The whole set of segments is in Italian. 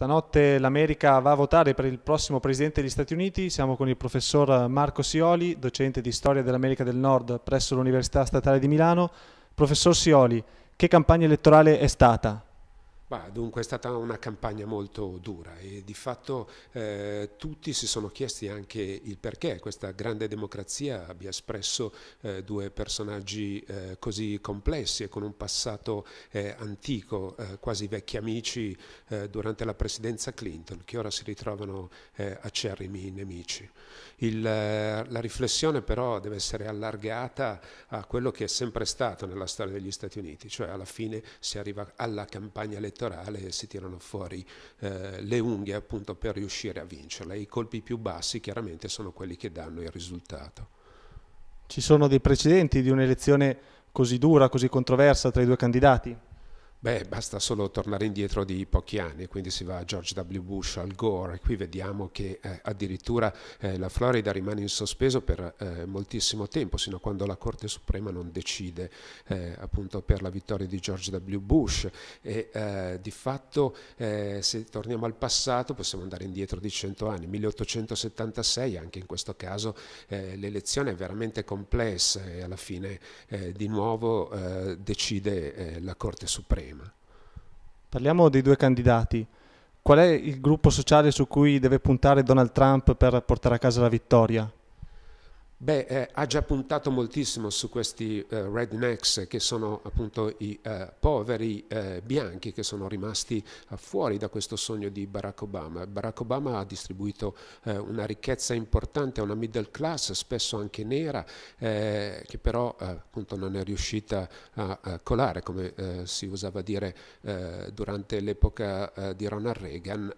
Stanotte l'America va a votare per il prossimo Presidente degli Stati Uniti. Siamo con il professor Marco Sioli, docente di Storia dell'America del Nord presso l'Università Statale di Milano. Professor Sioli, che campagna elettorale è stata? Bah, dunque è stata una campagna molto dura e di fatto eh, tutti si sono chiesti anche il perché questa grande democrazia abbia espresso eh, due personaggi eh, così complessi e con un passato eh, antico, eh, quasi vecchi amici eh, durante la presidenza Clinton, che ora si ritrovano acerrimi nemici. Il, la riflessione però deve essere allargata a quello che è sempre stato nella storia degli Stati Uniti, cioè alla fine si arriva alla campagna elettorale elettorale si tirano fuori eh, le unghie appunto per riuscire a vincerla. I colpi più bassi chiaramente sono quelli che danno il risultato. Ci sono dei precedenti di un'elezione così dura, così controversa tra i due candidati? Beh, basta solo tornare indietro di pochi anni, quindi si va a George W. Bush, al Gore, e qui vediamo che eh, addirittura eh, la Florida rimane in sospeso per eh, moltissimo tempo, sino a quando la Corte Suprema non decide eh, appunto per la vittoria di George W. Bush. E eh, di fatto, eh, se torniamo al passato, possiamo andare indietro di 100 anni, 1876, anche in questo caso l'elezione è veramente complessa e alla fine di nuovo decide la Corte Suprema problema. Parliamo dei due candidati. Qual è il gruppo sociale su cui deve puntare Donald Trump per portare a casa la vittoria? Beh, eh, ha già puntato moltissimo su questi eh, rednecks che sono appunto i eh, poveri eh, bianchi che sono rimasti eh, fuori da questo sogno di Barack Obama. Barack Obama ha distribuito eh, una ricchezza importante a una middle class, spesso anche nera, che però appunto non è riuscita a, a colare, come si usava dire durante l'epoca di Ronald Reagan,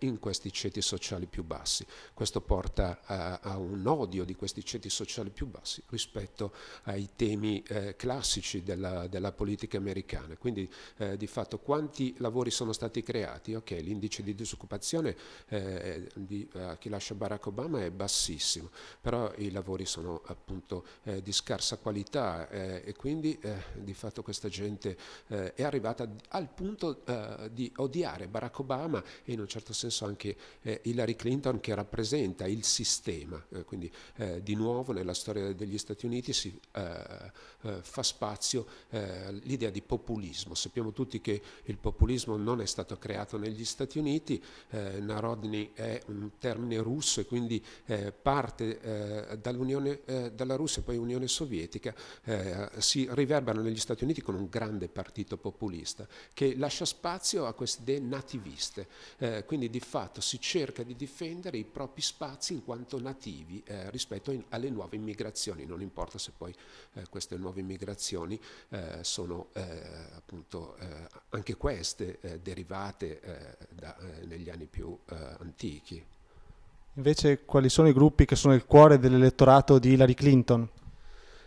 in questi ceti sociali più bassi. Questo porta a, a un odio di questi ceti quozienti sociali più bassi rispetto ai temi eh, classici della, della, politica americana. Quindi eh, di fatto quanti lavori sono stati creati? Ok, l'indice di disoccupazione eh, di, eh, che lascia Barack Obama è bassissimo, però i lavori sono appunto eh, di scarsa qualità eh, e quindi di fatto questa gente è arrivata al punto di odiare Barack Obama e in un certo senso anche Hillary Clinton che rappresenta il sistema. quindi di nuovo nuovo nella storia degli Stati Uniti si eh, eh, fa spazio eh, l'idea di populismo. Sappiamo tutti che il populismo non è stato creato negli Stati Uniti, eh, Narodny è un termine russo e quindi eh, parte dalla Russia e poi Unione Sovietica, si riverbera negli Stati Uniti con un grande partito populista che lascia spazio a queste idee nativiste. quindi di fatto si cerca di difendere i propri spazi in quanto nativi rispetto alle alle nuove immigrazioni, non importa se poi eh, queste nuove immigrazioni eh, sono eh, appunto eh, anche queste eh, derivate da, negli anni più antichi. Invece quali sono i gruppi che sono il cuore dell'elettorato di Hillary Clinton?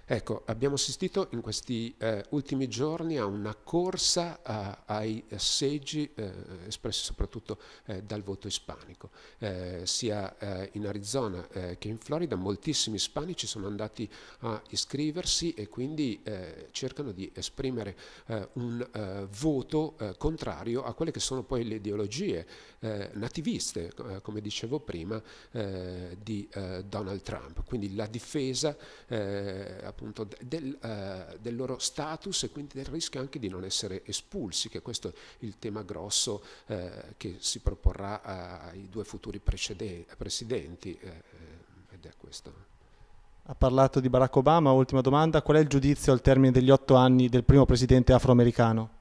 Ecco, abbiamo assistito in questi eh, ultimi giorni a una corsa a, eh, ai seggi eh, espressi soprattutto eh, dal voto ispanico. Eh, sia eh, in Arizona che in Florida moltissimi ispanici sono andati a iscriversi e quindi cercano di esprimere un voto contrario a quelle che sono poi le ideologie nativiste, come dicevo prima, di Donald Trump. Quindi la difesa appunto del, eh, del, loro status e quindi del rischio anche di non essere espulsi, che questo è il tema grosso eh, che si proporrà ai due futuri presidenti. Eh, eh, ed è questo. Ha parlato di Barack Obama, ultima domanda, qual è il giudizio al termine degli otto anni del primo presidente afroamericano?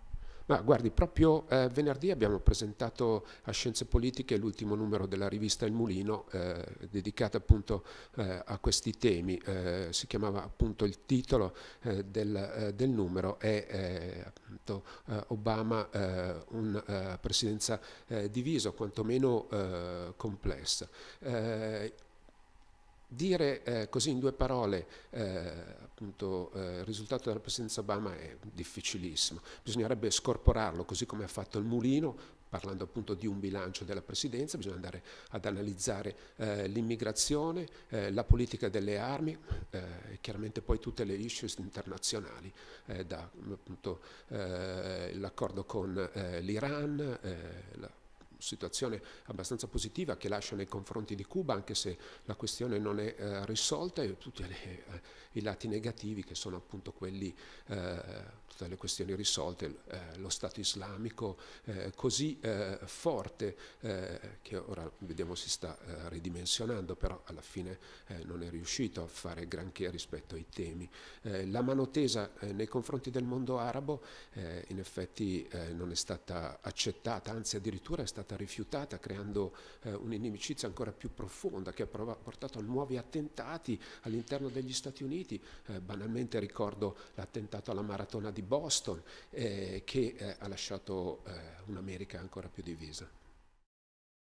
Ma guardi, proprio eh, venerdì abbiamo presentato a Scienze Politiche l'ultimo numero della rivista Il Mulino, eh, dedicata appunto eh, a questi temi. Eh, si chiamava appunto il titolo eh, del, eh, del, numero è appunto, Obama una presidenza divisa, quantomeno complessa. Dire eh, così in due parole eh, appunto, eh, il risultato della presidenza Obama è difficilissimo, bisognerebbe scorporarlo così come ha fatto il Mulino, parlando appunto di un bilancio della presidenza, bisogna andare ad analizzare eh, l'immigrazione, eh, la politica delle armi eh, e chiaramente poi tutte le issues internazionali, da appunto l'accordo con l'Iran, la situazione abbastanza positiva che lascia nei confronti di Cuba, anche se la questione non è eh, risolta, e tutti le, eh, i lati negativi che sono appunto quelli, eh, tutte le questioni risolte, eh, lo Stato islamico eh, così eh, forte che ora vediamo si sta ridimensionando, però alla fine non è riuscito a fare granché rispetto ai temi. la mano tesa nei confronti del mondo arabo in effetti non è stata accettata, anzi addirittura è stata stata rifiutata creando eh, un'inimicizia ancora più profonda che ha portato a nuovi attentati all'interno degli Stati Uniti. Eh, banalmente ricordo l'attentato alla maratona di Boston eh, che eh, ha lasciato eh, un'America ancora più divisa.